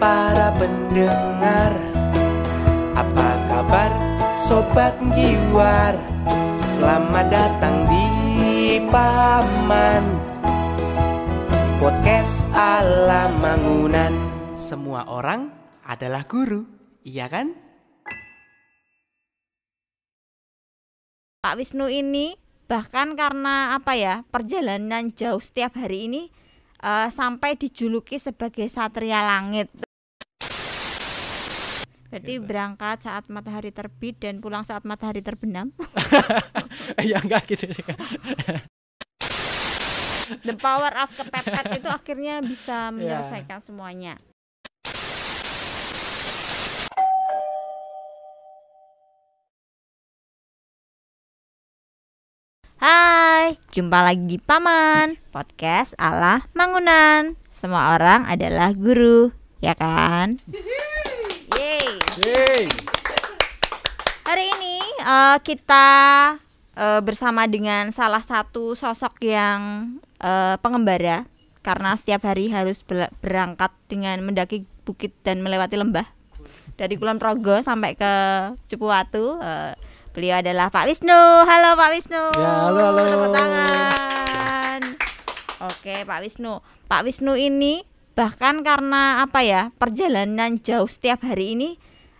para pendengar Apa kabar sobat giwar Selamat datang di Paman Podcast ala Mangunan Semua orang adalah guru, iya kan? Pak Wisnu ini bahkan karena apa ya perjalanan jauh setiap hari ini uh, sampai dijuluki sebagai satria langit. Berarti gitu. berangkat saat matahari terbit dan pulang saat matahari terbenam. ya enggak gitu sih. The power of kepepet itu akhirnya bisa iya. menyelesaikan yeah. semuanya. Hai, jumpa lagi di Paman Podcast ala Mangunan. Semua orang adalah guru, ya kan? Yeay. Yeay. Hari ini uh, kita uh, bersama dengan salah satu sosok yang uh, pengembara karena setiap hari harus berangkat dengan mendaki bukit dan melewati lembah dari Kulon Progo sampai ke Cipuatu. Uh, beliau adalah Pak Wisnu. Halo Pak Wisnu. Ya, halo, halo. Tepuk tangan. Oke, Pak Wisnu. Pak Wisnu ini bahkan karena apa ya perjalanan jauh setiap hari ini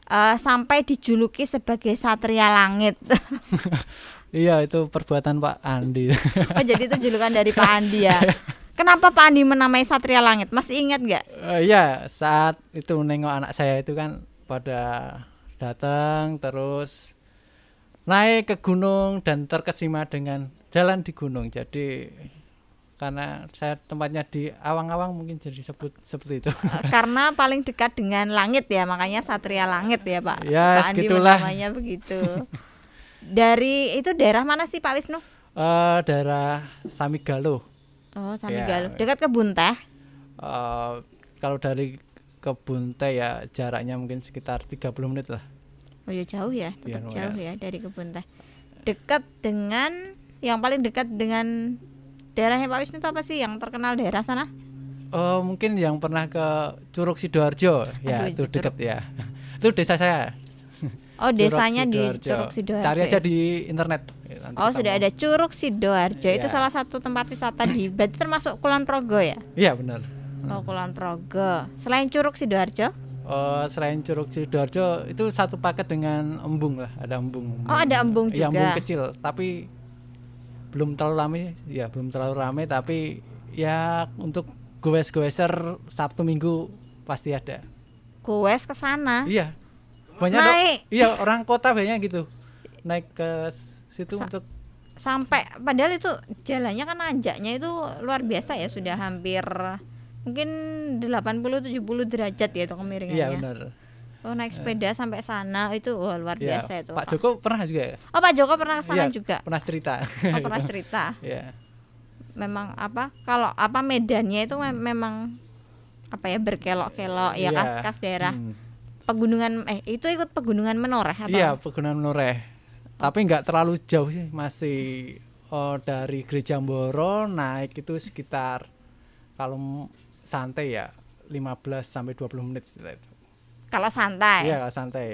uh, sampai dijuluki sebagai satria langit iya itu perbuatan Pak Andi oh jadi itu julukan dari Pak Andi ya iya. Kenapa Pak Andi menamai Satria Langit? Masih ingat nggak? Uh, saat itu nengok anak saya itu kan pada datang terus naik ke gunung dan terkesima dengan jalan di gunung. Jadi karena saya tempatnya di awang-awang mungkin jadi sebut seperti itu. Karena paling dekat dengan langit ya, makanya Satria Langit ya Pak. Ya, yes, segitulah. namanya begitu. Dari itu daerah mana sih Pak Wisnu? Uh, daerah Samigalo. Oh, Samigalo. Ya. Dekat kebun teh? Uh, kalau dari kebun teh ya jaraknya mungkin sekitar 30 menit lah. Oh ya jauh ya, tetap ya, jauh ya dari kebun teh. Dekat dengan yang paling dekat dengan daerahnya Pak Wisnu itu apa sih yang terkenal daerah sana? Oh, mungkin yang pernah ke Curug Sidoarjo, ya itu dekat ya. itu desa saya. Oh, desanya Curug di Curug Sidoarjo. Cari aja di internet. Nanti oh, sudah mau. ada Curug Sidoarjo. Ya. Itu iya. salah satu tempat wisata di Bali termasuk Kulon Progo ya? Iya, benar. Oh, Kulon Progo. Selain Curug Sidoarjo? Oh, selain Curug Sidoarjo itu satu paket dengan embung lah, ada embung. embung. Oh, ada embung ya, juga. Ya, embung kecil, tapi belum terlalu ramai ya belum terlalu ramai tapi ya untuk goes-goeser Sabtu Minggu pasti ada goes ke sana iya banyak naik. Dok, iya orang kota banyak gitu naik ke situ Sa untuk sampai padahal itu jalannya kan anjaknya itu luar biasa ya sudah hampir mungkin 80 70 derajat ya itu kemiringannya iya benar Oh naik eh. sepeda uh, sampai sana itu wah luar ya, biasa itu. Pak Joko pernah juga ya? Oh Pak Joko pernah kesana sana ya, juga. Pernah cerita. Oh pernah cerita. ya. Memang apa? Kalau apa medannya itu me memang apa ya berkelok-kelok ya iya. kas-kas ya. daerah hmm. pegunungan eh itu ikut pegunungan menoreh atau? Iya pegunungan menoreh. Oh. Tapi nggak terlalu jauh sih masih oh, dari Gereja Mboro naik itu sekitar kalau santai ya 15 sampai 20 menit kalau santai. Iya, kalau santai.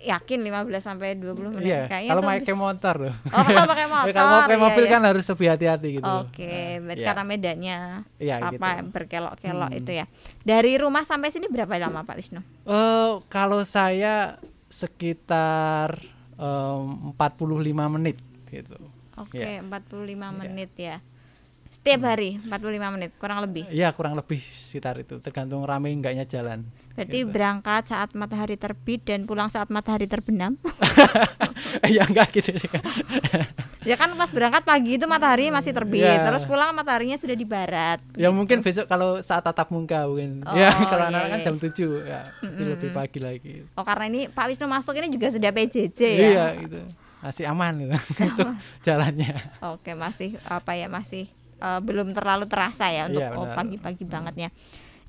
Yakin 15 sampai 20 menit iya, kayaknya Kalau pakai motor loh. Oh, pakai motor. kalau pakai iya, mobil iya. kan harus lebih hati-hati gitu. Oke, okay, nah, iya. karena medannya iya, apa gitu. berkelok-kelok hmm. itu ya. Dari rumah sampai sini berapa lama Pak Wisnu? Uh, kalau saya sekitar eh, um, 45 menit gitu. Oke, okay, yeah. 45 menit yeah. ya. Tiap hari 45 menit kurang lebih. Iya, kurang lebih sekitar itu, tergantung rame enggaknya jalan. Berarti gitu. berangkat saat matahari terbit dan pulang saat matahari terbenam. ya enggak gitu sih ya kan pas berangkat pagi itu matahari masih terbit, ya. terus pulang mataharinya sudah di barat. Ya gitu. mungkin besok kalau saat tatap muka mungkin. Oh, ya kalau iya, anak kan iya. jam 7 ya, mm -hmm. lebih pagi lagi. Oh, karena ini Pak Wisnu masuk ini juga sudah PJJ ya. Iya, gitu masih aman gitu untuk jalannya. Oke, masih apa ya masih uh, belum terlalu terasa ya untuk iya, oh, pagi-pagi yeah, oh, pagi -pagi hmm. banget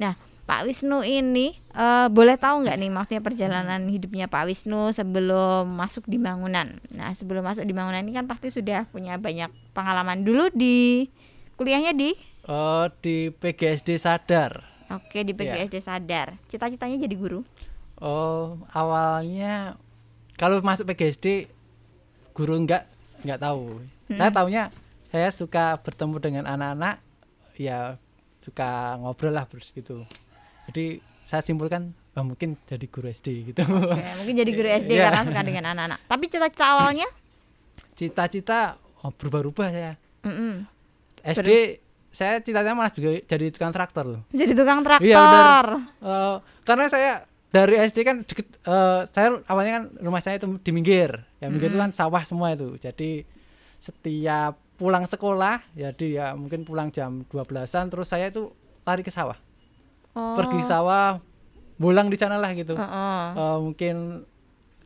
Nah, Pak Wisnu ini uh, boleh tahu nggak nih maksudnya perjalanan hidupnya Pak Wisnu sebelum masuk di bangunan. Nah, sebelum masuk di bangunan ini kan pasti sudah punya banyak pengalaman dulu di kuliahnya di uh, di PGSD Sadar. Oke, di iya. PGSD yeah. Sadar. Cita-citanya jadi guru? Oh, awalnya kalau masuk PGSD guru enggak enggak tahu. Hmm. Saya taunya saya suka bertemu dengan anak-anak ya suka ngobrol lah terus gitu jadi saya simpulkan oh, mungkin jadi guru SD gitu Oke, mungkin jadi guru SD yeah. karena suka dengan anak-anak tapi cita-cita awalnya cita-cita oh, berubah-ubah ya mm -hmm. SD Ber saya cita-cita malah jadi tukang traktor loh jadi tukang iya, traktor ya, benar. Uh, karena saya dari SD kan deket, uh, saya awalnya kan rumah saya itu di minggir ya minggir mm -hmm. itu kan sawah semua itu jadi setiap pulang sekolah jadi ya, ya mungkin pulang jam 12-an terus saya itu lari ke sawah oh. pergi sawah bolang di sana lah gitu uh -uh. Uh, mungkin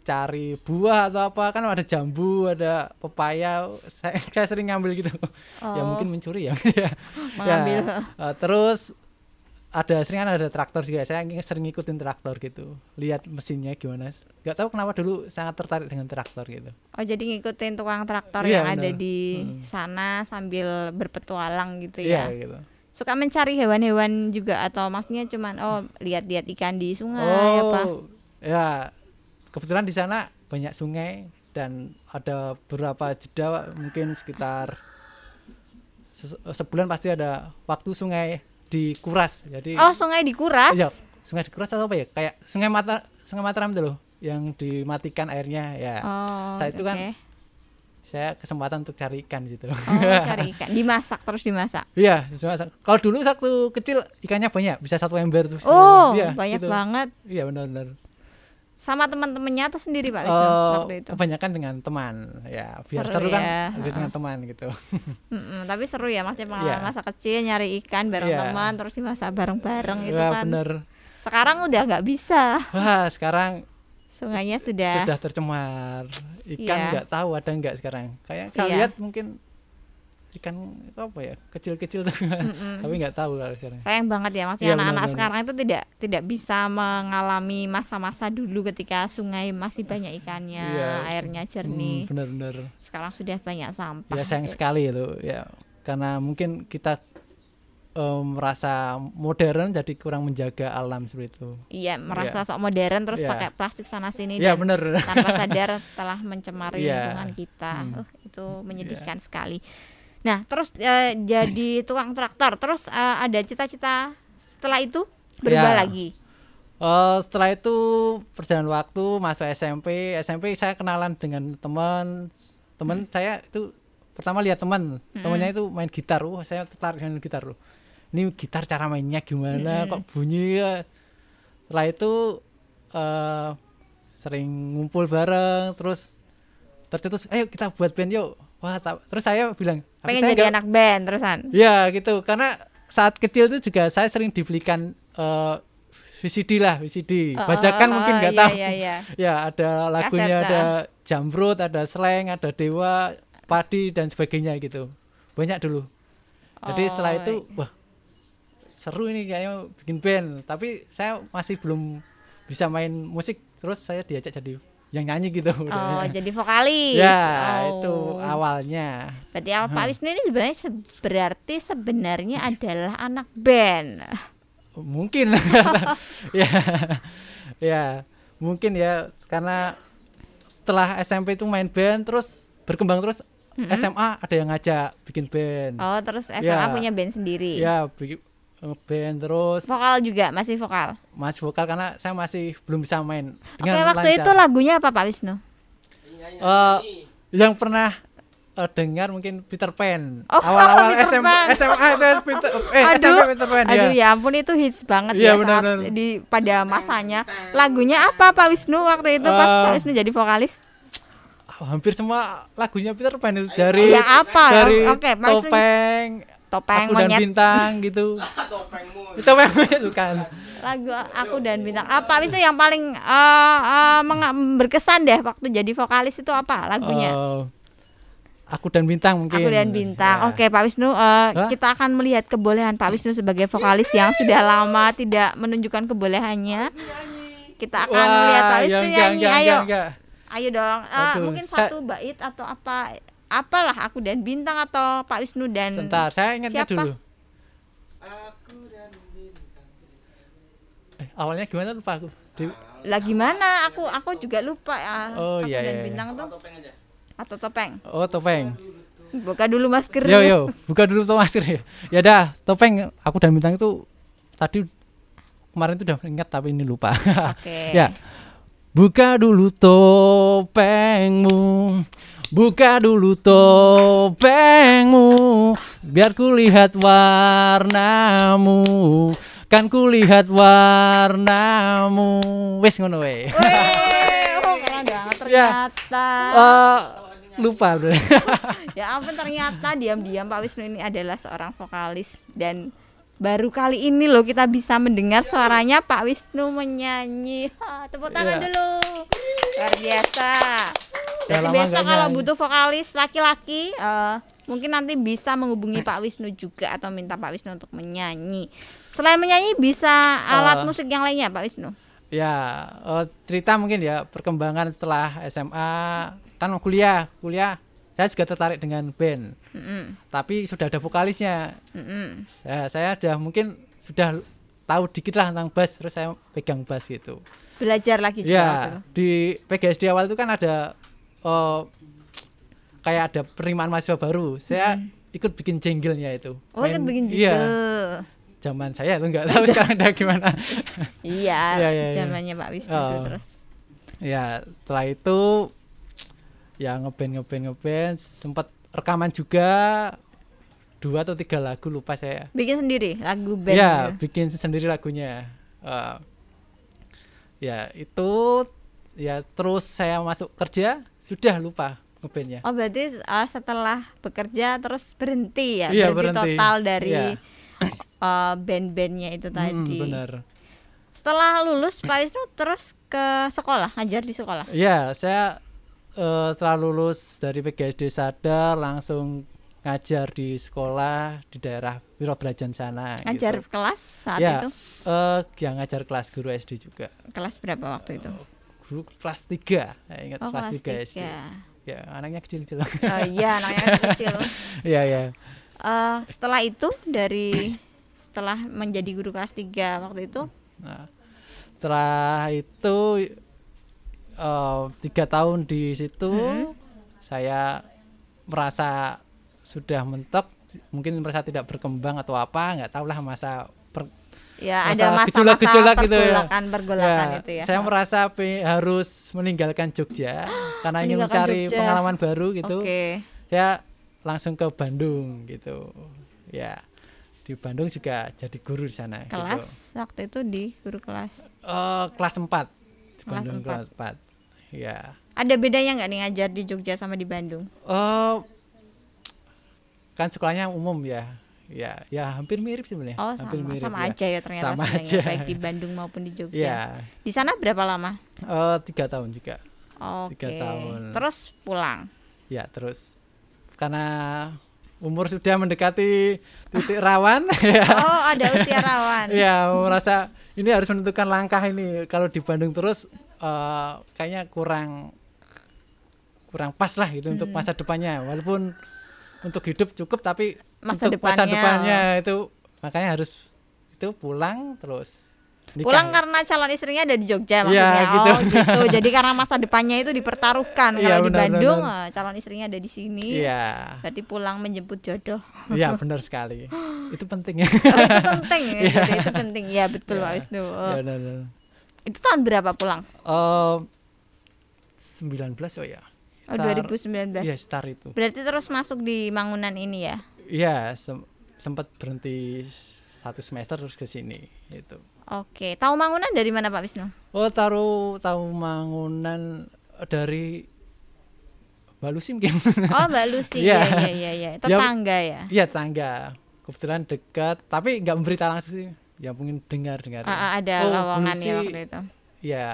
cari buah atau apa kan ada jambu ada pepaya saya, saya sering ngambil gitu ya oh. ya mungkin mencuri ya ya, ya. Uh, terus ada sering kan ada traktor juga saya sering ngikutin traktor gitu lihat mesinnya gimana nggak tahu kenapa dulu sangat tertarik dengan traktor gitu oh jadi ngikutin tukang traktor yeah, yang bener. ada di hmm. sana sambil berpetualang gitu iya, ya yeah, gitu. suka mencari hewan-hewan juga atau maksudnya cuman oh lihat-lihat ikan di sungai oh, apa ya kebetulan di sana banyak sungai dan ada beberapa jeda mungkin sekitar se sebulan pasti ada waktu sungai dikuras. Jadi Oh, sungai dikuras? Iya, sungai dikuras atau apa ya? Kayak sungai Mata Sungai Mataram itu loh yang dimatikan airnya ya. Oh, itu okay. kan saya kesempatan untuk cari ikan di situ. Oh, cari ikan. Dimasak terus dimasak. Iya, dimasak. Kalau dulu waktu kecil ikannya banyak, bisa satu ember tuh. Oh, ya, banyak gitu. banget. Iya, benar-benar sama teman-temannya atau sendiri Pak uh, waktu itu? Kebanyakan dengan teman ya, biar seru, seru kan uh dengan teman gitu. Mm-mm, tapi seru ya maksudnya pengalaman yeah. masa kecil nyari ikan bareng yeah. teman terus masa bareng-bareng gitu yeah, kan. Bener. Sekarang udah nggak bisa. Wah, sekarang sungainya sudah sudah tercemar. Ikan iya. nggak yeah. tahu ada nggak sekarang. Kayak iya. kalian yeah. lihat mungkin ikan apa ya kecil-kecil tapi mm tapi nggak tahu kalau sekarang sayang banget ya maksudnya ya, anak-anak sekarang itu tidak tidak bisa mengalami masa-masa dulu ketika sungai masih banyak ikannya ya. airnya mm, jernih hmm, benar-benar sekarang sudah banyak sampah ya sayang gitu. sekali itu ya karena mungkin kita um, merasa modern jadi kurang menjaga alam seperti itu. Iya, ya. merasa yeah. sok modern terus yeah. pakai plastik sana sini yeah, dan bener. tanpa sadar telah mencemari yeah. lingkungan kita. Hmm. Uh, itu ya. menyedihkan yeah. sekali. Nah, terus uh, jadi tukang traktor. Terus uh, ada cita-cita setelah itu berubah ya. lagi. Uh, setelah itu perjalanan waktu masuk SMP. SMP saya kenalan dengan teman. Teman hmm. saya itu pertama lihat teman. Hmm. Temannya itu main gitar. Wah, saya tertarik dengan gitar loh. Ini gitar cara mainnya gimana? Hmm. Kok bunyi? Ya? Setelah itu uh, sering ngumpul bareng terus tercetus ayo kita buat band yuk wah terus saya bilang pengen saya jadi gak... anak band terusan ya gitu karena saat kecil itu juga saya sering dibelikan uh, eh, VCD lah VCD oh, bajakan oh, mungkin nggak iya, tahu iya, iya. ya ada lagunya Kaset, ada nah. jamrut ada slang ada dewa padi dan sebagainya gitu banyak dulu jadi setelah oh, itu iya. wah seru ini kayaknya bikin band tapi saya masih belum bisa main musik terus saya diajak jadi yang nyanyi gitu. Oh, udah. jadi vokalis. Ya, oh. itu awalnya. Berarti apa hmm. Pak Wisnu ini sebenarnya se berarti sebenarnya adalah anak band. Mungkin. ya. Ya, mungkin ya karena setelah SMP itu main band terus berkembang terus SMA ada yang ngajak bikin band. Oh, terus SMA ya, punya band sendiri. Ya, ngeband terus vokal juga masih vokal masih vokal karena saya masih belum bisa main oke okay, waktu lancar. itu lagunya apa Pak Wisnu uh, yang pernah uh, dengar mungkin Peter Pan oh, awal-awal oh, SM, SMA itu Peter eh, aduh, SMP Peter Pan ya. aduh ya. ya ampun itu hits banget iya, ya, ya benar, saat benar. di pada masanya lagunya apa Pak Wisnu waktu itu uh, pas eh, Pak Wisnu jadi vokalis hampir semua lagunya Peter Pan itu iya, dari ya apa dari okay, topeng topeng aku monyet dan bintang gitu topeng monyet topeng bukan lagu aku dan bintang apa itu yang paling uh, uh, berkesan deh waktu jadi vokalis itu apa lagunya uh, Aku dan Bintang mungkin. Aku dan Bintang. Ya. Oke, Pak Wisnu, uh, kita akan melihat kebolehan Pak Wisnu sebagai vokalis yang sudah lama tidak menunjukkan kebolehannya. Kita akan Wah, melihat Pak ya Wisnu yang, nyanyi. yang, ayo. yang, yang. Ayo dong. Uh, mungkin satu bait atau apa apalah aku dan bintang atau Pak Wisnu dan Sebentar, saya ingatnya siapa? dulu. Aku dan bintang. Eh, awalnya gimana lupa aku. Di... Lah gimana? Aku aku juga lupa ya. Oh, aku iya, dan iya. iya. bintang tuh. Atau topeng. Oh, topeng. Buka dulu masker. Yo yo, buka dulu tuh masker ya. Ya dah, topeng aku dan bintang itu tadi kemarin itu udah ingat tapi ini lupa. Oke. Okay. ya. Buka dulu topengmu Buka dulu topengmu Biar ku lihat warnamu Kan ku lihat warnamu Wes ngono we Oh keren ya. ternyata ya. uh, Lupa bro Ya ampun ternyata diam-diam Pak Wisnu ini adalah seorang vokalis Dan baru kali ini loh kita bisa mendengar suaranya Pak Wisnu menyanyi ha, Tepuk tangan yeah. dulu Luar biasa jadi besok kalau butuh vokalis laki-laki uh, mungkin nanti bisa menghubungi eh. Pak Wisnu juga atau minta Pak Wisnu untuk menyanyi. Selain menyanyi bisa alat oh. musik yang lainnya Pak Wisnu? Ya, uh, cerita mungkin ya perkembangan setelah SMA kan kuliah, kuliah saya juga tertarik dengan band. Mm -hmm. Tapi sudah ada vokalisnya. Mm -hmm. Saya, saya sudah mungkin sudah tahu dikit lah tentang bass terus saya pegang bass gitu. Belajar lagi juga. Ya, di PGSD awal itu kan ada uh, kayak ada penerimaan mahasiswa baru saya hmm. ikut bikin jenggilnya itu oh Main, ikut bikin iya. jenggil. iya. zaman saya itu nggak tahu sekarang udah gimana iya ya, ya, zamannya ya. Pak Wisnu uh, terus ya setelah itu ya ngeband ngeband ngeband sempat rekaman juga dua atau tiga lagu lupa saya bikin sendiri lagu band ya bikin sendiri lagunya uh, ya itu ya terus saya masuk kerja sudah lupa ngebandnya. Oh berarti uh, setelah bekerja terus berhenti ya? Iya, berhenti, berhenti total dari iya. uh, band-bandnya itu hmm, tadi. Benar. Setelah lulus Pak Wisnu terus ke sekolah, ngajar di sekolah? Iya, saya uh, setelah lulus dari PGSD Sadar langsung ngajar di sekolah di daerah Wirobrajan sana. Ngajar gitu. kelas saat ya, itu? Uh, yang ngajar kelas guru SD juga. Kelas berapa waktu itu? guru kelas 3. Ya, eh, ingat oh, kelas 3 SD. Ya, anaknya kecil-kecil. Oh iya, anaknya kecil. Ya, ya. Uh, setelah itu dari setelah menjadi guru kelas 3 waktu itu. Nah, setelah itu eh, tiga uh, tahun di situ hmm. saya merasa sudah mentok mungkin merasa tidak berkembang atau apa nggak tahulah masa ya masa ada masa-masa gitu ya. pergolakan ya, itu ya saya merasa harus meninggalkan Jogja karena ingin mencari Jogja. pengalaman baru gitu okay. saya langsung ke Bandung gitu ya di Bandung juga jadi guru di sana gitu. kelas gitu. waktu itu di guru kelas uh, kelas 4 di kelas Bandung 4. kelas 4 ya ada bedanya nggak nih ngajar di Jogja sama di Bandung uh, kan sekolahnya umum ya ya ya hampir mirip sebenarnya oh sama mirip, sama ya. aja ya ternyata sama aja. baik di Bandung maupun di Jogja ya. di sana berapa lama uh, tiga tahun juga tiga Okay. tahun terus pulang ya terus karena umur sudah mendekati titik rawan oh ada usia rawan ya merasa ini harus menentukan langkah ini kalau di Bandung terus uh, kayaknya kurang kurang pas lah gitu hmm. untuk masa depannya walaupun untuk hidup cukup tapi masa untuk depannya masa depannya itu makanya harus itu pulang terus Nikah. Pulang karena calon istrinya ada di Jogja iya, maksudnya. Ya, Oh gitu. gitu. Jadi karena masa depannya itu dipertaruhkan. Ya, Kalau di Bandung benar. Eh, calon istrinya ada di sini. Iya. Berarti pulang menjemput jodoh. ya benar sekali. itu penting ya. Oh, itu penting ya. Jadi itu penting. Ya, iya. iya, betul ya. Pak Wisnu. Oh. Ya, benar, benar. Itu tahun berapa pulang? Uh, 19 oh ya. Oh, Star, oh 2019. Iya Star itu. Berarti terus masuk di Mangunan ini ya? Iya sempat berhenti satu semester terus ke sini itu. Oke, tahu Mangunan dari mana Pak Wisnu? Oh tahu tahu Mangunan dari Mbak Lucy mungkin. Oh Mbak Lucy. iya iya iya, iya, iya. ya. tetangga ya? Iya tangga, kebetulan dekat tapi nggak memberita langsung sih. Ya mungkin dengar dengar. Ya. Ah, ah, ada oh, lowongan ya waktu itu. Iya,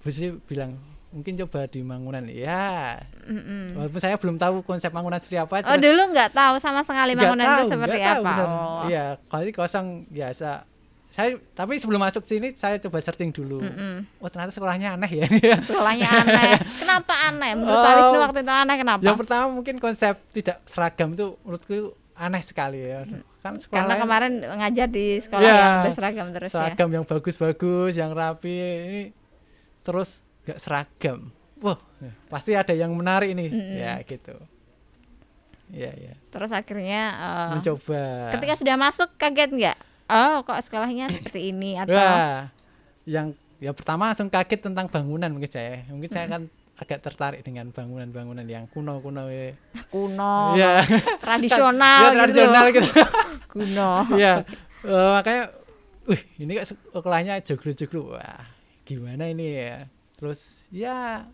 Bu bilang mungkin coba di bangunan ya Mm-mm. walaupun saya belum tahu konsep bangunan seperti apa oh dulu nggak tahu sama sekali bangunan tahu, itu seperti apa oh. iya kali kosong biasa saya tapi sebelum masuk sini saya coba searching dulu mm oh ternyata sekolahnya aneh ya, ya. sekolahnya aneh kenapa aneh menurut oh, Pak waktu itu aneh kenapa yang pertama mungkin konsep tidak seragam itu menurutku aneh sekali ya kan sekolah karena kemarin ngajar di sekolah ya, yang berseragam terus ya. seragam ya. yang bagus-bagus yang rapi ini terus gak seragam wah ya. pasti ada yang menarik nih mm -mm. ya gitu ya ya terus akhirnya uh, mencoba ketika sudah masuk kaget nggak oh kok sekolahnya seperti ini atau Wah, yang ya pertama langsung kaget tentang bangunan mungkin saya mungkin saya kan agak tertarik dengan bangunan-bangunan yang kuno kuno ya. kuno ya. tradisional ya, tradisional gitu, gitu. kuno ya uh, makanya wih ini kok sekolahnya joglo joglo wah gimana ini ya terus ya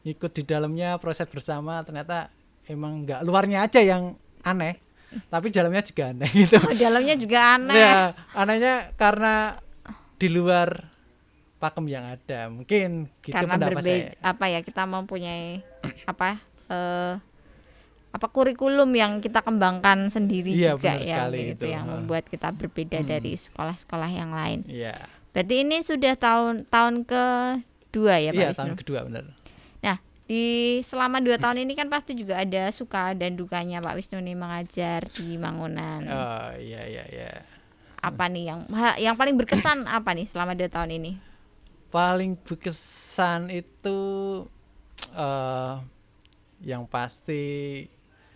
ikut di dalamnya proses bersama ternyata emang nggak luarnya aja yang aneh tapi dalamnya juga aneh gitu oh, dalamnya juga aneh ya anehnya karena di luar pakem yang ada mungkin gitu karena pendapat saya apa ya kita mempunyai apa uh, apa kurikulum yang kita kembangkan sendiri iya, juga ya gitu itu. yang membuat kita berbeda hmm. dari sekolah-sekolah yang lain. Iya. Berarti ini sudah tahun tahun ke kedua ya Pak iya, Wisnu? tahun kedua benar. Nah, di selama dua tahun ini kan pasti juga ada suka dan dukanya Pak Wisnu nih mengajar di Mangunan. Oh iya iya iya. Apa nih yang yang paling berkesan apa nih selama dua tahun ini? Paling berkesan itu uh, yang pasti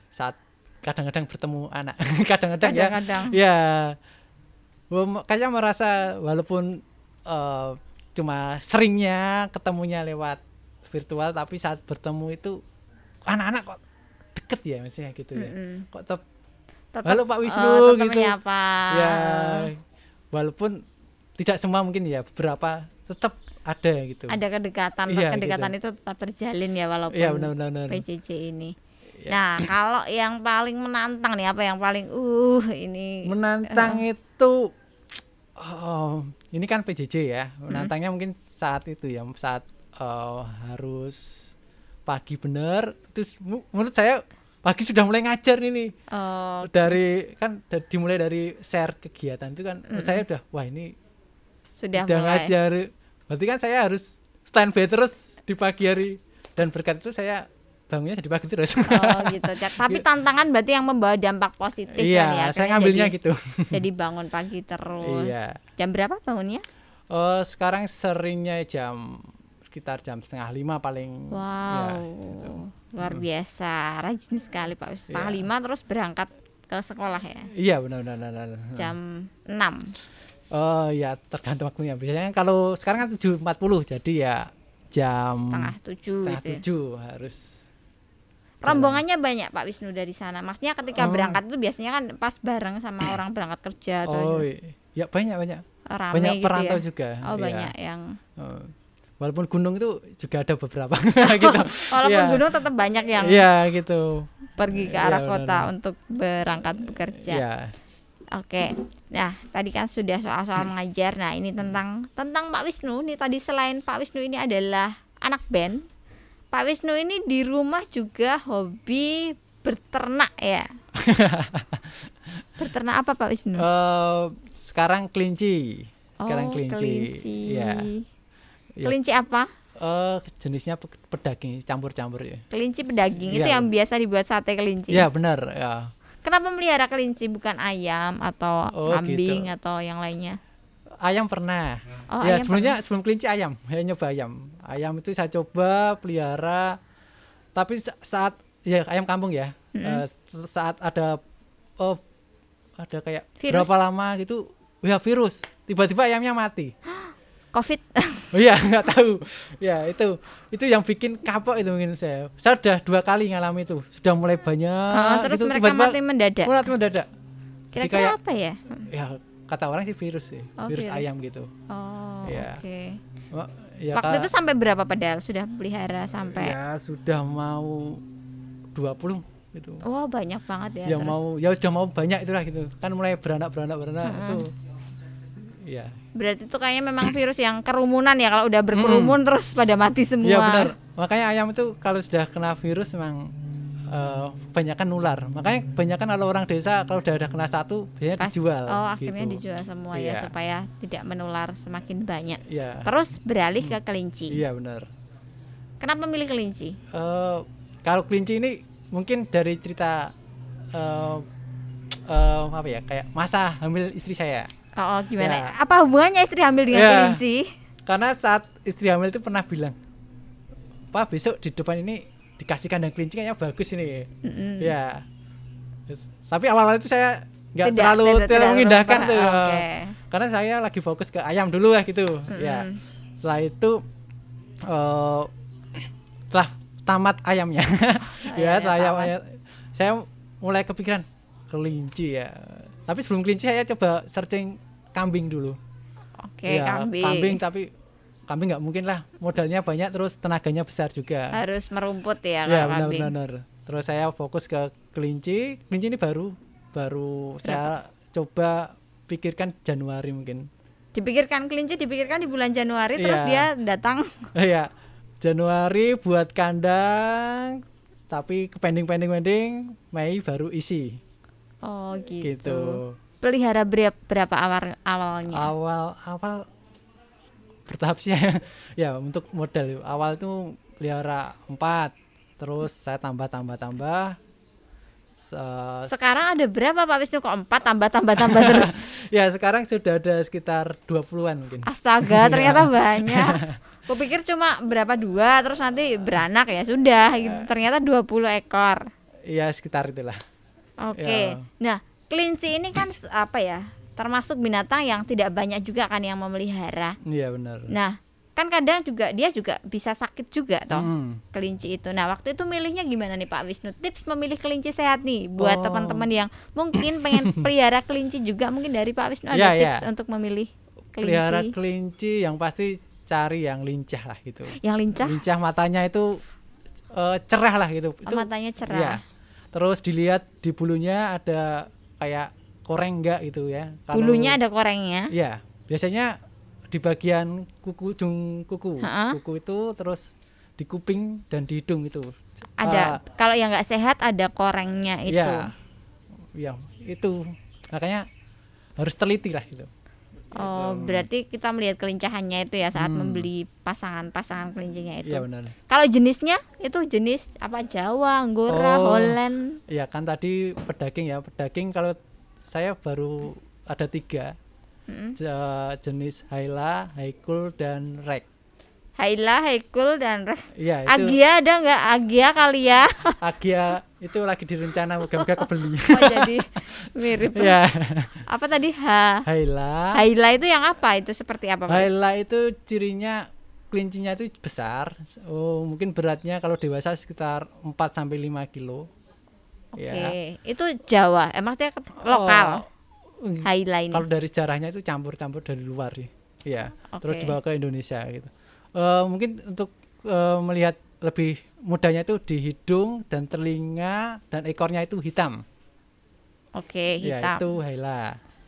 saat kadang-kadang bertemu anak, kadang-kadang ya. Kadang. Ya, kayaknya merasa walaupun uh, cuma seringnya ketemunya lewat virtual tapi saat bertemu itu anak-anak kok deket ya maksudnya gitu ya mm -hmm. kok tetap halo Pak eh, Wisnu oh, gitu menyapa. ya walaupun tidak semua mungkin ya beberapa tetap ada gitu ada kedekatan ya, kedekatan gitu. itu tetap terjalin ya walaupun ya, benar, benar, benar. PCC ini ya. nah kalau yang paling menantang nih apa yang paling uh ini menantang uh. itu oh, ini kan PJJ ya mm-hmm. menantangnya hmm. mungkin saat itu ya saat uh, harus pagi bener terus menurut saya pagi sudah mulai ngajar ini oh. dari kan dimulai dari share kegiatan itu kan hmm. saya udah wah ini sudah, sudah ngajar berarti kan saya harus stand by terus di pagi hari dan berkat itu saya bangunnya jadi pagi terus. Oh gitu. Tapi gitu. tantangan berarti yang membawa dampak positif iya, kan ya. Iya, saya ya. ngambilnya jadi, gitu. Jadi bangun pagi terus. Iya. Jam berapa bangunnya? Oh, sekarang seringnya jam sekitar jam setengah lima paling. Ya, wow. Ya, gitu. Luar hmm. biasa, rajin sekali Pak. Setengah iya. lima terus berangkat ke sekolah ya. Iya benar-benar. benar. Jam enam. Oh ya tergantung waktunya. Biasanya kalau sekarang kan tujuh empat puluh jadi ya jam setengah tujuh. Setengah gitu ya. tujuh ya? harus Iya. Rombongannya banyak Pak Wisnu dari sana. Maksudnya ketika oh. berangkat itu biasanya kan pas bareng sama orang berangkat kerja atau Oh, iya. ya banyak banyak. Rame banyak gitu perantau ya. juga. Oh, ya. banyak yang oh. Walaupun gunung itu juga ada beberapa gitu. Walaupun ya. gunung tetap banyak yang Iya, gitu. Pergi ke iya, arah ya, kota untuk berangkat bekerja. Iya. Oke. Nah, tadi kan sudah soal-soal hmm. mengajar. Nah, ini tentang tentang Pak Wisnu. Nih tadi selain Pak Wisnu ini adalah anak band Pak Wisnu ini di rumah juga hobi berternak ya. berternak apa Pak Wisnu? Uh, sekarang kelinci. Oh, sekarang kelinci. kelinci. Iya. Ya. Kelinci apa? Uh, jenisnya pedaging campur-campur ya. Kelinci pedaging ya. itu iya. yang biasa dibuat sate kelinci. Ya benar ya. Kenapa melihara kelinci bukan ayam atau oh, gitu. kambing gitu. atau yang lainnya? ayam pernah. Oh, ya ayam sebelum kelinci ayam, saya nyoba ayam. Ayam itu saya coba pelihara, tapi saat ya ayam kampung ya, mm -hmm. uh, saat ada oh, ada kayak virus. berapa lama gitu, ya virus, tiba-tiba ayamnya mati. Covid. Oh Iya nggak tahu. Ya itu itu yang bikin kapok itu mungkin saya. Saya sudah dua kali ngalami itu. Sudah mulai banyak. Oh, terus gitu, mereka mati mendadak. Mati mendadak. Kira-kira apa ya? Ya kata orang sih virus sih oh, virus, virus ayam gitu oh ya. oke okay. Oh, ya, waktu itu sampai berapa padahal sudah pelihara sampai ya sudah mau 20 gitu. Wah, wow, banyak banget ya. Yang mau ya sudah mau banyak itulah gitu. Kan mulai beranak-beranak beranak hmm. itu. Ya. Berarti itu kayaknya memang virus yang kerumunan ya kalau udah berkerumun hmm. terus pada mati iya, semua. Iya benar. Makanya ayam itu kalau sudah kena virus memang uh, nular. Makanya hmm. banyaknya kan kalau orang desa kalau udah, udah kena satu biasanya Pas, dijual. Oh, akhirnya gitu. dijual semua yeah. ya iya. supaya tidak menular semakin banyak. Yeah. Terus beralih ke kelinci. Iya, yeah, benar. Kenapa milih kelinci? Uh, kalau kelinci ini mungkin dari cerita uh, uh, apa ya? Kayak masa hamil istri saya. Oh, oh gimana? Yeah. Apa hubungannya istri hamil dengan yeah. kelinci? Karena saat istri hamil itu pernah bilang, "Pak, besok di depan ini dikasih kandang kelinci kayaknya bagus ini mm-hmm. ya tapi awal-awal itu saya nggak terlalu tidak, tidak mengindahkan tuh okay. karena saya lagi fokus ke ayam dulu ya gitu mm-hmm. ya setelah itu uh, setelah tamat ayamnya ya setelah iya, ayam saya mulai kepikiran kelinci ya tapi sebelum kelinci saya coba searching kambing dulu oke okay, ya, kambing kambing tapi kami nggak mungkin lah modalnya banyak terus tenaganya besar juga harus merumput ya, ya benar, benar, benar. terus saya fokus ke kelinci kelinci ini baru baru Berapa? saya coba pikirkan Januari mungkin dipikirkan kelinci dipikirkan di bulan Januari ya. terus iya. dia datang iya Januari buat kandang tapi ke pending pending pending Mei baru isi oh gitu, gitu. pelihara berapa awal awalnya awal awal bertahap sih ya untuk modal awal itu liara empat, terus saya tambah tambah tambah Se sekarang ada berapa Pak Wisnu kok 4 tambah tambah tambah terus ya sekarang sudah ada sekitar 20-an mungkin astaga ya. ternyata banyak kupikir cuma berapa dua terus nanti beranak ya sudah ya. gitu ternyata 20 ekor iya sekitar itulah oke okay. ya. nah kelinci ini kan apa ya termasuk binatang yang tidak banyak juga kan yang memelihara. Iya benar. Nah kan kadang juga dia juga bisa sakit juga toh hmm. kelinci itu. Nah waktu itu milihnya gimana nih Pak Wisnu? Tips memilih kelinci sehat nih buat oh. teman-teman yang mungkin pengen pelihara kelinci juga mungkin dari Pak Wisnu ada yeah, iya. tips yeah. untuk memilih kelinci. Pelihara kelinci yang pasti cari yang lincah lah gitu. Yang lincah? Lincah matanya itu uh, cerah lah gitu. Oh, itu, matanya cerah. Ya. Terus dilihat di bulunya ada kayak koreng enggak gitu ya. Kalau, Bulunya ada korengnya? Iya. Biasanya di bagian kuku ujung kuku. Ha -ha. Kuku itu terus di kuping dan di hidung itu. Ada uh, kalau yang nggak sehat ada korengnya iya. itu. Ya, ya itu makanya harus teliti lah itu. Oh, um, berarti kita melihat kelincahannya itu ya saat hmm. membeli pasangan-pasangan kelincinya itu. Iya benar. Kalau jenisnya itu jenis apa Jawa, Anggora, oh, Holland. Iya kan tadi pedaging ya, pedaging kalau saya baru ada tiga hmm. jenis haila, haikul dan rek. Haila, haikul dan rek. Ya, itu, agia ada nggak? Agia kali ya. agia itu lagi direncana moga-moga kebeli. Oh, jadi mirip. ya. Apa tadi? Ha. Haila. Haila itu yang apa? Itu seperti apa? Haila itu cirinya kelincinya itu besar. Oh, mungkin beratnya kalau dewasa sekitar 4 sampai 5 kilo. Oke, okay. ya. itu Jawa, eh, maksudnya lokal. Oh, Highline. Kalau dari sejarahnya itu campur-campur dari luar ya. ya. Okay. Terus dibawa ke Indonesia gitu. Uh, mungkin untuk uh, melihat lebih mudahnya itu di hidung dan telinga dan ekornya itu hitam. Oke, okay, ya, hitam. Ya, itu Haila.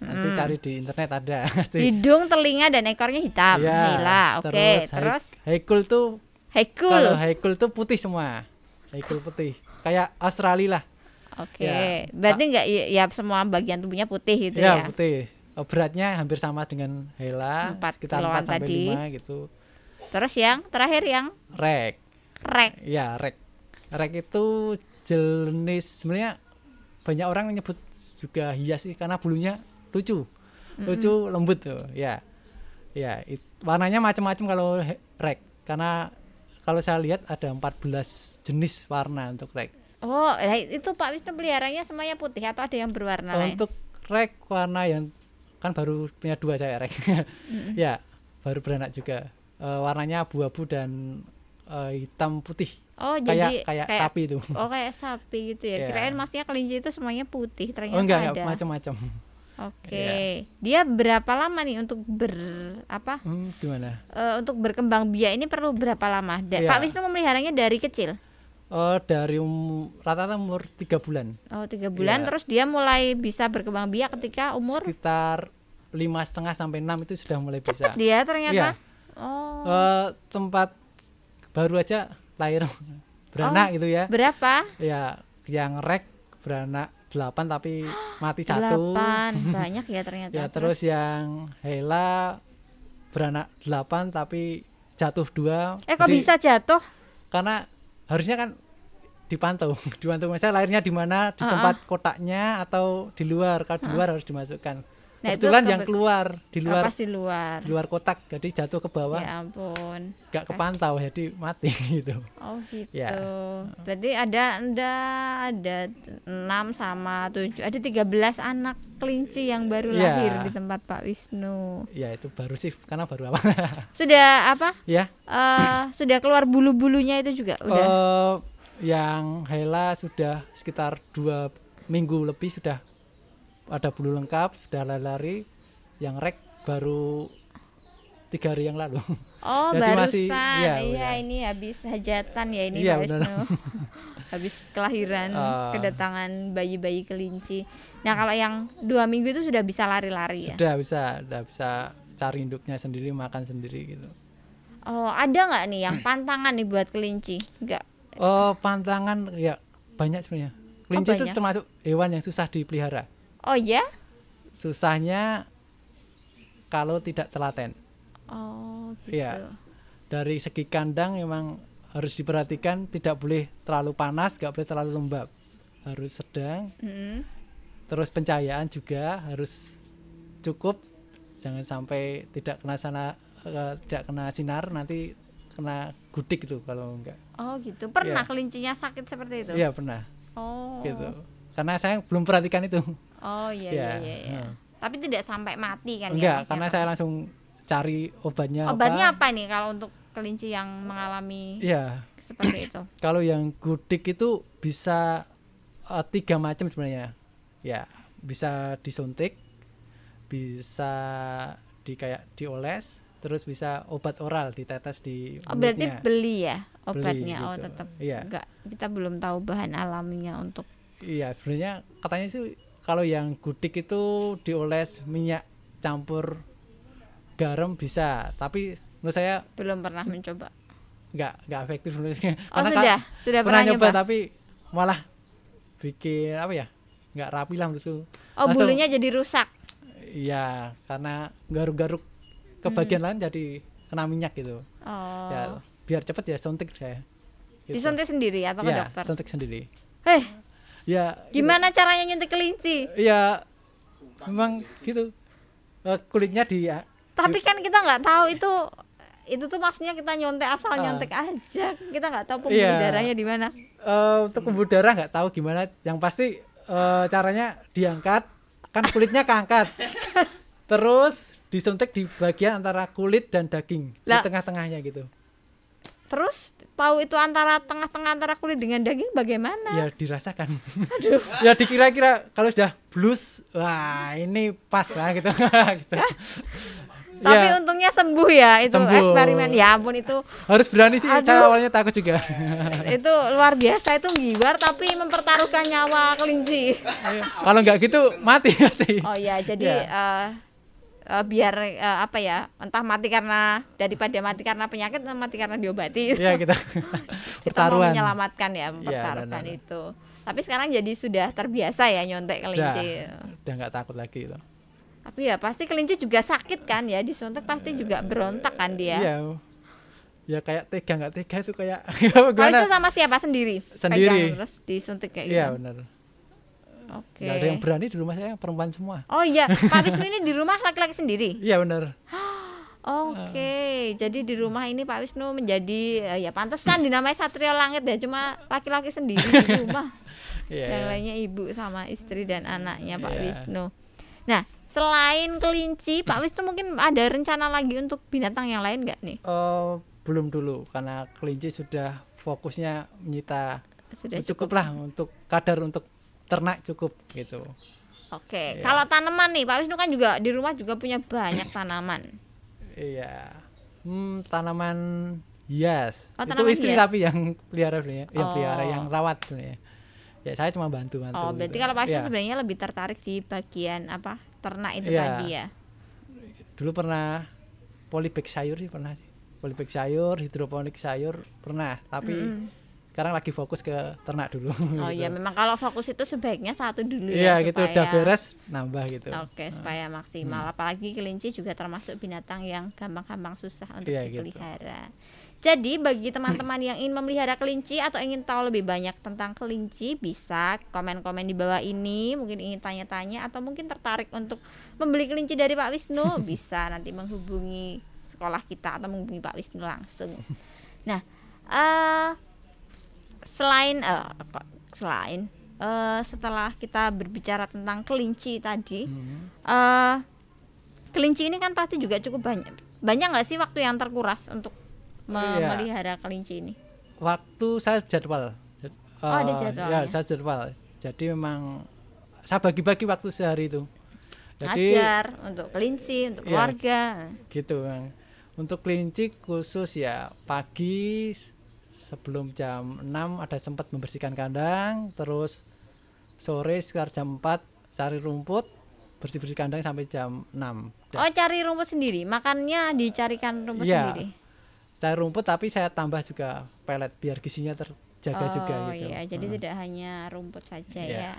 Nanti hmm. cari di internet ada. hidung, telinga dan ekornya hitam. Ya, Haila. Oke, okay, terus Haikul tuh Haikul. Kalau Haikul tuh putih semua. Haikul putih. Kayak Australia lah Oke, okay. ya. berarti nggak ya semua bagian tubuhnya putih gitu ya? Ya putih. Oh, beratnya hampir sama dengan Hela, Empat. Kita empat sampai tadi. gitu. Terus yang terakhir yang rek. Rek. Ya, rek. Rek itu jenis sebenarnya banyak orang menyebut juga hias sih karena bulunya lucu. Lucu, mm -hmm. lembut tuh, ya. Ya, it, warnanya macam-macam kalau rek karena kalau saya lihat ada 14 jenis warna untuk rek Oh, itu Pak Wisnu peliharanya semuanya putih atau ada yang berwarna lain? Untuk rek warna yang kan baru punya dua saya rek. ya, baru beranak juga. E, warnanya abu-abu dan e, hitam putih. Oh, kayak, jadi kayak kayak sapi itu. Oh, kayak sapi gitu ya. Yeah. Kirain maksudnya kelinci itu semuanya putih, ternyata oh, enggak, ada. Enggak, macam-macam. Oke. Okay. Ya. Yeah. Dia berapa lama nih untuk ber apa? Hmm, gimana? E, untuk berkembang biak ini perlu berapa lama? Da yeah. Pak Wisnu memeliharanya dari kecil? Uh, dari um, rata-rata umur tiga bulan. Oh tiga bulan, ya. terus dia mulai bisa berkembang biak ketika umur sekitar lima setengah sampai enam itu sudah mulai Cepet bisa. dia ternyata. Ya. Oh. Uh, tempat baru aja lahir beranak oh, gitu ya. Berapa? Ya yang rek beranak delapan tapi mati satu. Delapan banyak ya ternyata. ya terus, yang Hela beranak delapan tapi jatuh dua. Eh Jadi, kok bisa jatuh? Karena harusnya kan dipantau dipantau misalnya lahirnya di mana di uh -uh. tempat kotaknya atau di luar kalau di luar uh -huh. harus dimasukkan nah, kebetulan itu yang keluar di oh, luar di luar di luar kotak jadi jatuh ke bawah ya ampun nggak kepantau jadi mati gitu oh gitu ya. berarti ada ada ada enam sama tujuh ada tiga belas anak kelinci yang baru ya. lahir di tempat Pak Wisnu ya itu baru sih karena baru apa sudah apa ya uh, sudah keluar bulu bulunya itu juga udah uh, yang Hela sudah sekitar dua minggu lebih sudah ada bulu lengkap sudah lari-lari yang rek baru tiga hari yang lalu oh Jadi barusan masih, ya, iya ya. ini habis hajatan ya ini ya, habis kelahiran uh, kedatangan bayi-bayi kelinci nah kalau yang dua minggu itu sudah bisa lari-lari ya sudah bisa sudah bisa cari induknya sendiri makan sendiri gitu oh ada nggak nih yang pantangan nih buat kelinci nggak Oh, pantangan ya banyak sebenarnya. Kelinci oh, itu ya? termasuk hewan yang susah dipelihara. Oh ya? Susahnya kalau tidak telaten. Oh, gitu. Ya. Dari segi kandang memang harus diperhatikan tidak boleh terlalu panas, nggak boleh terlalu lembab. Harus sedang. Mm. Terus pencahayaan juga harus cukup. Jangan sampai tidak kena sana uh, tidak kena sinar nanti kena gudik itu kalau enggak. Oh gitu. Pernah ya. kelincinya sakit seperti itu? Iya pernah. Oh. Gitu. Karena saya belum perhatikan itu. Oh iya iya iya. iya. Hmm. Tapi tidak sampai mati kan? Ya, enggak, ya, karena saya langsung cari obatnya. Obatnya apa, apa nih kalau untuk kelinci yang mengalami? Iya. Seperti itu. kalau yang gudik itu bisa uh, tiga macam sebenarnya. Ya, bisa disuntik, bisa di kayak dioles, terus bisa obat oral ditetes di oh, mulutnya. Oh, berarti beli ya obatnya beli, oh, gitu. oh tetap iya. enggak kita belum tahu bahan alaminya untuk iya sebenarnya katanya sih kalau yang gudik itu dioles minyak campur garam bisa tapi menurut saya belum pernah mencoba enggak enggak efektif nulisnya oh sudah sudah pernah, pernah nyoba, tapi malah bikin apa ya enggak rapi lah menurutku oh Langsung, bulunya jadi rusak Iya, karena garuk-garuk ke hmm. bagian hmm. lain jadi kena minyak gitu ya, oh. ya biar cepet ya suntik saya gitu. disuntik sendiri atau ya, ke dokter suntik sendiri eh ya gimana gitu. caranya nyuntik kelinci ya memang gitu eh, kulitnya di ya. tapi kan kita nggak tahu itu itu tuh maksudnya kita nyontek asal uh, nyontek aja kita nggak tahu pembuluh iya, darahnya di mana uh, untuk pembuluh darah nggak tahu gimana yang pasti uh, caranya diangkat kan kulitnya keangkat terus disuntik di bagian antara kulit dan daging lah, di tengah-tengahnya gitu terus tahu itu antara tengah-tengah antara kulit dengan daging bagaimana? Ya dirasakan. Aduh. ya dikira-kira kalau sudah blus wah ini pas lah gitu. gitu. Ya. Tapi ya. untungnya sembuh ya itu sembuh. eksperimen. Ya ampun itu. Harus berani sih. Aduh. cara awalnya takut juga. itu luar biasa itu gibar tapi mempertaruhkan nyawa kelinci. kalau nggak gitu mati pasti. Oh ya jadi. Ya. Uh, uh, biar uh, apa ya entah mati karena daripada mati karena penyakit mati karena diobati ya, kita kita mau menyelamatkan ya iya, mempertaruhkan ya, nah. itu tapi sekarang jadi sudah terbiasa ya nyontek kelinci udah, udah nggak takut lagi itu tapi ya pasti kelinci juga sakit kan ya disuntik pasti juga berontak kan dia iya ya kayak tega nggak tega itu kayak Kalau itu sama siapa sendiri? Sendiri. terus disuntik kayak iya, gitu. Iya Oke. Okay. ada yang berani di rumah saya perempuan semua. Oh iya, Pak Wisnu ini di rumah laki-laki sendiri? Iya benar. Oke, okay. Uh. jadi di rumah ini Pak Wisnu menjadi uh, ya pantesan dinamai Satrio Langit ya, cuma laki-laki sendiri di rumah. yeah. Iya. Yang lainnya ibu sama istri dan anaknya Pak yeah. Wisnu. Nah, selain kelinci, Pak Wisnu mungkin ada rencana lagi untuk binatang yang lain nggak nih? Uh, belum dulu, karena kelinci sudah fokusnya menyita sudah cukup, cukup lah untuk kadar untuk ternak cukup gitu. Oke, ya. kalau tanaman nih Pak Wisnu kan juga di rumah juga punya banyak tanaman. Iya, hmm, tanaman hias. Oh, tanaman itu istri hias. tapi yang pelihara ya, oh. yang pelihara yang oh. rawat ya. Ya saya cuma bantu bantu. Oh, berarti gitu. kalau Pak Wisnu ya. sebenarnya lebih tertarik di bagian apa ternak itu ya. tadi ya? Dulu pernah polybag sayur sih pernah sih, polybag sayur, hidroponik sayur pernah, tapi mm -hmm sekarang lagi fokus ke ternak dulu. Oh gitu. iya, memang kalau fokus itu sebaiknya satu dulu ya iya, ya. gitu, supaya... udah beres nambah gitu. Oke, okay, nah. supaya maksimal. Hmm. Apalagi kelinci juga termasuk binatang yang gampang-gampang susah untuk iya, gitu. dipelihara. Gitu. Jadi bagi teman-teman yang ingin memelihara kelinci atau ingin tahu lebih banyak tentang kelinci bisa komen-komen di bawah ini, mungkin ingin tanya-tanya atau mungkin tertarik untuk membeli kelinci dari Pak Wisnu bisa nanti menghubungi sekolah kita atau menghubungi Pak Wisnu langsung. Nah, uh, selain uh, selain uh, setelah kita berbicara tentang kelinci tadi, hmm. uh, kelinci ini kan pasti juga cukup banyak. Banyak nggak sih waktu yang terkuras untuk me oh, iya. melihara kelinci ini? Waktu saya jadwal. uh, oh ada jadwal. Ya, ya, saya jadwal. Jadi memang saya bagi-bagi waktu sehari itu. Jadi, Ajar untuk kelinci, untuk iya. keluarga. gitu, bang. Untuk kelinci khusus ya pagi sebelum jam 6 ada sempat membersihkan kandang terus sore sekitar jam 4 cari rumput bersih-bersih kandang sampai jam 6 Dan oh cari rumput sendiri makannya dicarikan rumput ya, sendiri cari rumput tapi saya tambah juga pelet biar gizinya terjaga oh, juga gitu iya, jadi hmm. tidak hanya rumput saja yeah. ya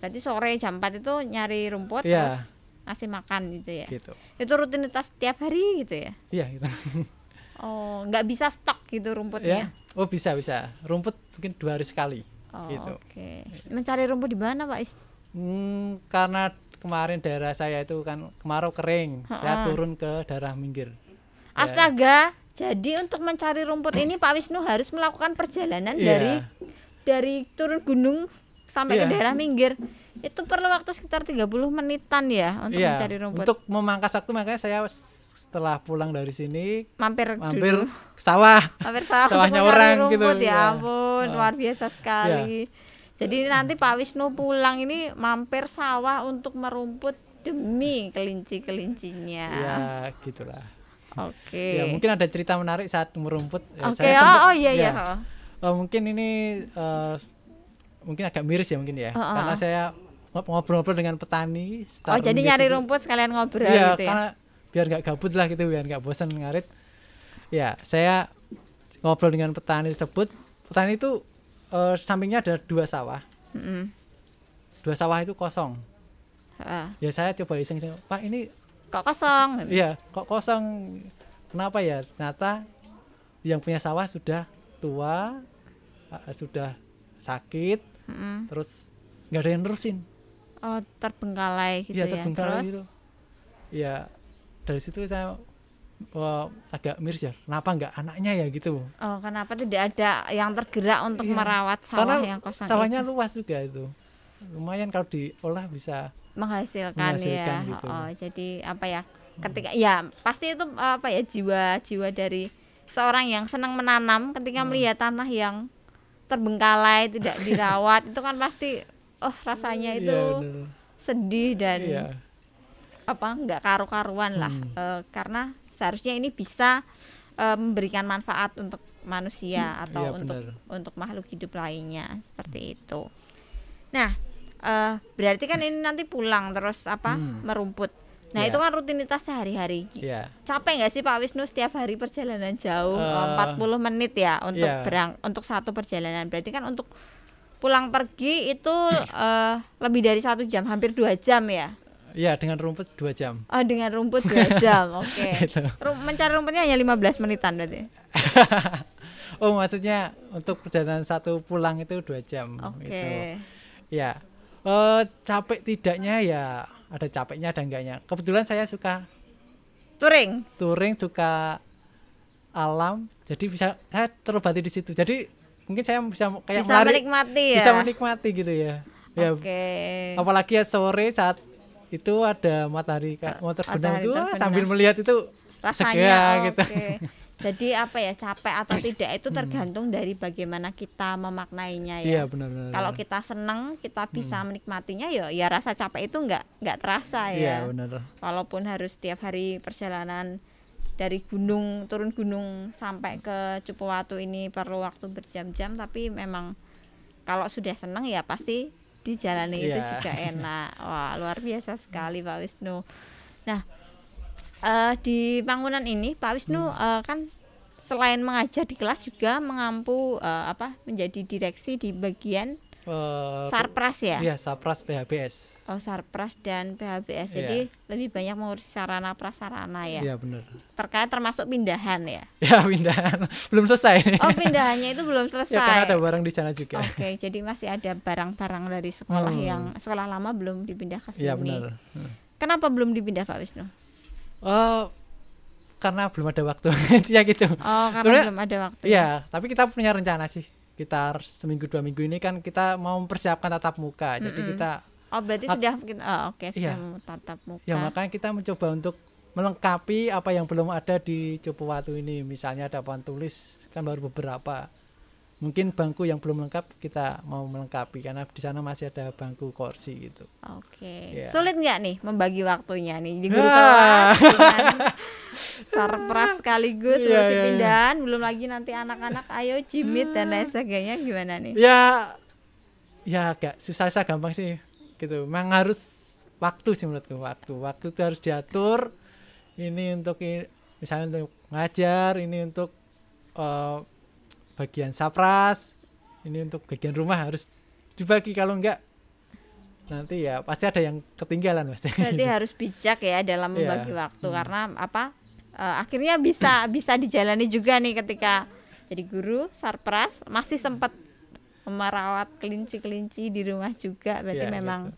berarti sore jam 4 itu nyari rumput yeah. terus ngasih makan gitu ya gitu. itu rutinitas setiap hari gitu ya iya gitu Oh, nggak bisa stok gitu rumputnya? Yeah. Oh bisa bisa. Rumput mungkin dua hari sekali. Oh, gitu. Oke. Okay. Mencari rumput di mana Pak Is? Hmm, karena kemarin daerah saya itu kan kemarau kering, ha -ha. saya turun ke daerah minggir. Ya. Astaga. Ya. Jadi untuk mencari rumput ini Pak Wisnu harus melakukan perjalanan yeah. dari dari turun gunung sampai yeah. ke iya. daerah minggir itu perlu waktu sekitar 30 menitan ya untuk yeah. mencari rumput. Untuk memangkas waktu makanya saya setelah pulang dari sini mampir mampir dulu. sawah mampir sawah sawahnya orang gitu, rumput, gitu ya iya. ampun ya. luar biasa sekali ya. jadi nanti Pak Wisnu pulang ini mampir sawah untuk merumput demi kelinci kelincinya ya gitulah oke okay. ya mungkin ada cerita menarik saat merumput ya, oke okay. oh, oh iya, iya. ya. iya oh, mungkin ini uh, mungkin agak miris ya mungkin ya uh -uh. karena saya ngobrol-ngobrol dengan petani. Oh jadi nyari rumput sekalian ngobrol ya, gitu ya? karena biar nggak gabut lah gitu biar nggak bosan ngarit ya saya ngobrol dengan petani tersebut petani itu uh, sampingnya ada dua sawah mm -hmm. dua sawah itu kosong uh. ya saya coba iseng iseng pak ini kok kosong iya kok kosong kenapa ya ternyata yang punya sawah sudah tua uh, sudah sakit mm -hmm. terus nggak ada yang nerusin oh terbengkalai gitu iya, ya, ya terus gitu. ya dari situ saya uh, agak miris ya kenapa nggak anaknya ya gitu oh kenapa tidak ada yang tergerak untuk iya. merawat sawah Karena yang kosong sawahnya itu. luas juga itu lumayan kalau diolah bisa menghasilkan, ya. menghasilkan ya gitu. oh jadi apa ya ketika hmm. ya pasti itu apa ya jiwa jiwa dari seorang yang senang menanam ketika hmm. melihat tanah yang terbengkalai tidak dirawat itu kan pasti oh rasanya iya, itu iya, sedih dan iya apa nggak karu-karuan lah hmm. e, karena seharusnya ini bisa e, memberikan manfaat untuk manusia hmm. atau ya, untuk benar. untuk makhluk hidup lainnya seperti hmm. itu. Nah, e, berarti kan ini nanti pulang terus apa hmm. merumput. Nah yeah. itu kan rutinitas sehari-hari. Yeah. Capek nggak sih Pak Wisnu setiap hari perjalanan jauh uh, 40 menit ya untuk yeah. berang untuk satu perjalanan. Berarti kan untuk pulang pergi itu uh, lebih dari satu jam, hampir dua jam ya. Ya, dengan rumput dua jam. Oh, dengan rumput dua jam. Oke. Okay. Gitu. Rum mencari rumputnya hanya 15 menitan berarti. Ya? oh, maksudnya untuk perjalanan satu pulang itu dua jam Oke. Okay. Ya. Uh, capek tidaknya ya ada capeknya ada enggaknya. Kebetulan saya suka touring. Touring suka alam. Jadi bisa saya terobati di situ. Jadi mungkin saya bisa kayak bisa melari, menikmati ya. Bisa menikmati gitu ya. Ya, okay. apalagi ya sore saat itu ada matahari motor terbenam itu sambil melihat itu rasanya segar, oh, gitu. Okay. Jadi apa ya capek atau tidak itu tergantung hmm. dari bagaimana kita memaknainya ya. Iya benar. Kalau kita senang kita bisa hmm. menikmatinya ya ya rasa capek itu nggak nggak terasa ya. Iya benar. Walaupun harus tiap hari perjalanan dari gunung turun gunung sampai ke Cupuwatu ini perlu waktu berjam-jam tapi memang kalau sudah senang ya pasti dijalani yeah. itu iya. juga enak wah luar biasa hmm. sekali Pak Wisnu nah uh, di bangunan ini Pak Wisnu hmm. uh, kan selain mengajar di kelas juga mengampu uh, apa menjadi direksi di bagian uh, sarpras ya iya sarpras PHBS oh, sarpras dan PHBS. Jadi yeah. lebih banyak mengurus sarana prasarana ya. Iya yeah, benar. Terkait termasuk pindahan ya. Ya yeah, pindahan belum selesai. nih. Oh pindahannya itu belum ya, selesai. ya karena ada barang di sana juga. Oke okay, jadi masih ada barang-barang dari sekolah hmm. yang sekolah lama belum dipindah ke iya, sini. Iya benar. Hmm. Kenapa belum dipindah Pak Wisnu? Oh karena belum ada waktu ya gitu. Oh karena Sebenarnya, belum ada waktu. Iya ya? tapi kita punya rencana sih sekitar seminggu dua minggu ini kan kita mau mempersiapkan tatap muka mm -hmm. jadi kita Oh berarti At sudah mungkin, oh, oke okay, iya. sudah iya. tatap muka. Ya makanya kita mencoba untuk melengkapi apa yang belum ada di Cupu Watu ini. Misalnya ada papan tulis kan baru beberapa. Mungkin bangku yang belum lengkap kita mau melengkapi karena di sana masih ada bangku kursi gitu. Oke. Okay. Ya. Yeah. Sulit nggak nih membagi waktunya nih di guru ya. kelas sarpras sekaligus yeah, ngurusin yeah, pindahan, yeah. belum lagi nanti anak-anak ayo cimit dan lain sebagainya gimana nih? Ya ya agak susah-susah gampang sih gitu memang harus waktu sih menurutku waktu waktu itu harus diatur ini untuk misalnya untuk ngajar ini untuk uh, bagian sapras ini untuk bagian rumah harus dibagi kalau enggak nanti ya pasti ada yang ketinggalan pasti gitu. harus bijak ya dalam iya. membagi waktu hmm. karena apa uh, akhirnya bisa bisa dijalani juga nih ketika jadi guru sarpras masih sempat merawat kelinci-kelinci di rumah juga berarti ya, memang gitu.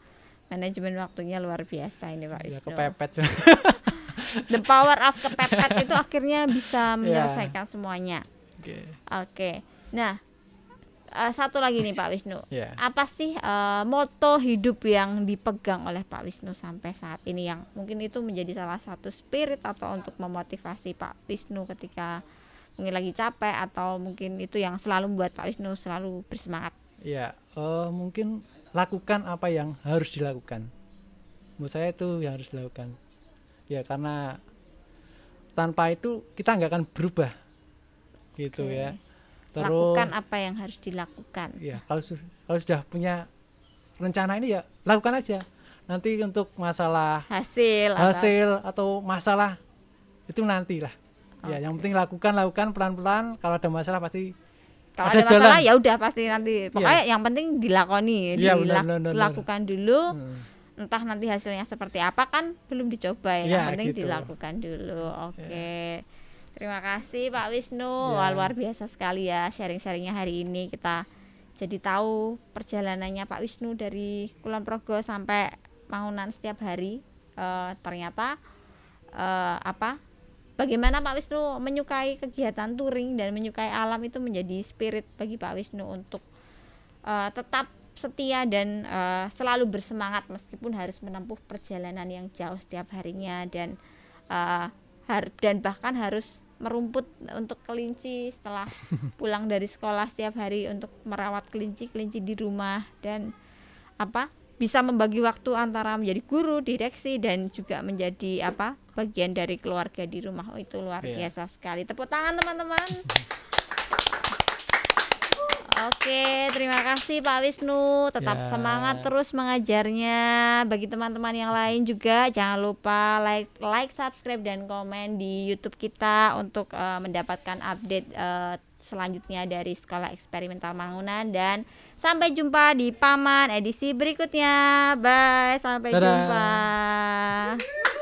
manajemen waktunya luar biasa ini Pak Wisnu. Iya, kepepet. The power of kepepet itu akhirnya bisa iya. menyelesaikan ya. semuanya. Oke. Okay. Okay. Nah, uh, satu lagi nih Pak Wisnu. Yeah. Apa sih uh, moto hidup yang dipegang oleh Pak Wisnu sampai saat ini yang mungkin itu menjadi salah satu spirit atau untuk memotivasi Pak Wisnu ketika mungkin lagi capek atau mungkin itu yang selalu membuat Pak Wisnu selalu bersemangat ya uh, mungkin lakukan apa yang harus dilakukan menurut saya itu yang harus dilakukan ya karena tanpa itu kita nggak akan berubah gitu okay. ya Terus, lakukan apa yang harus dilakukan ya kalau kalau sudah punya rencana ini ya lakukan aja nanti untuk masalah hasil hasil atau, atau masalah itu nantilah Ya, yang penting lakukan, lakukan pelan-pelan. Kalau ada masalah pasti kalau ada, ada masalah ya udah pasti nanti iya. pokoknya yeah. yang penting dilakoni, yeah, dilakukan dulu. Hmm. Entah nanti hasilnya seperti apa kan belum dicoba ya. Yeah, yang penting gitu. dilakukan dulu. Iya. Oke. Okay. Yeah. Terima kasih Pak Wisnu. Yeah. Iya. luar biasa sekali ya sharing-sharingnya hari ini kita jadi tahu perjalanannya Pak Wisnu dari Kulon Progo sampai Mangunan setiap hari. uh, ternyata uh, apa bagaimana Pak Wisnu menyukai kegiatan touring dan menyukai alam itu menjadi spirit bagi Pak Wisnu untuk uh, tetap setia dan uh, selalu bersemangat meskipun harus menempuh perjalanan yang jauh setiap harinya dan uh, har dan bahkan harus merumput untuk kelinci setelah pulang dari sekolah setiap hari untuk merawat kelinci kelinci di rumah dan apa bisa membagi waktu antara menjadi guru, direksi dan juga menjadi apa? bagian dari keluarga di rumah. Oh, itu luar yeah. biasa sekali. Tepuk tangan teman-teman. Oke, terima kasih Pak Wisnu. Tetap yeah. semangat terus mengajarnya. Bagi teman-teman yang lain juga jangan lupa like, like, subscribe dan komen di YouTube kita untuk uh, mendapatkan update uh, selanjutnya dari Sekolah Eksperimental Mangunan dan Sampai jumpa di Paman edisi berikutnya. Bye, sampai Dadah. jumpa.